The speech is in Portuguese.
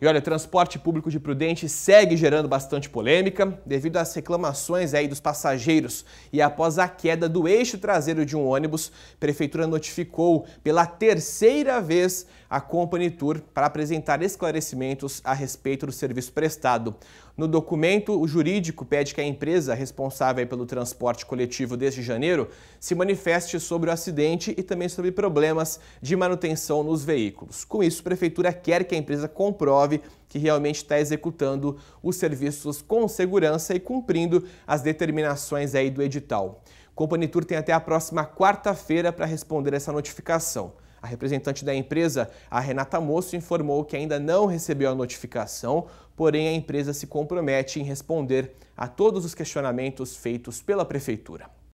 E olha, o transporte público de Prudente segue gerando bastante polêmica devido às reclamações aí dos passageiros. E após a queda do eixo traseiro de um ônibus, a prefeitura notificou pela terceira vez a Company Tour para apresentar esclarecimentos a respeito do serviço prestado. No documento, o jurídico pede que a empresa responsável pelo transporte coletivo desde janeiro se manifeste sobre o acidente e também sobre problemas de manutenção nos veículos. Com isso, a prefeitura quer que a empresa comprove que realmente está executando os serviços com segurança e cumprindo as determinações aí do edital. Company Tour tem até a próxima quarta-feira para responder essa notificação. A representante da empresa, a Renata Moço, informou que ainda não recebeu a notificação, porém a empresa se compromete em responder a todos os questionamentos feitos pela prefeitura.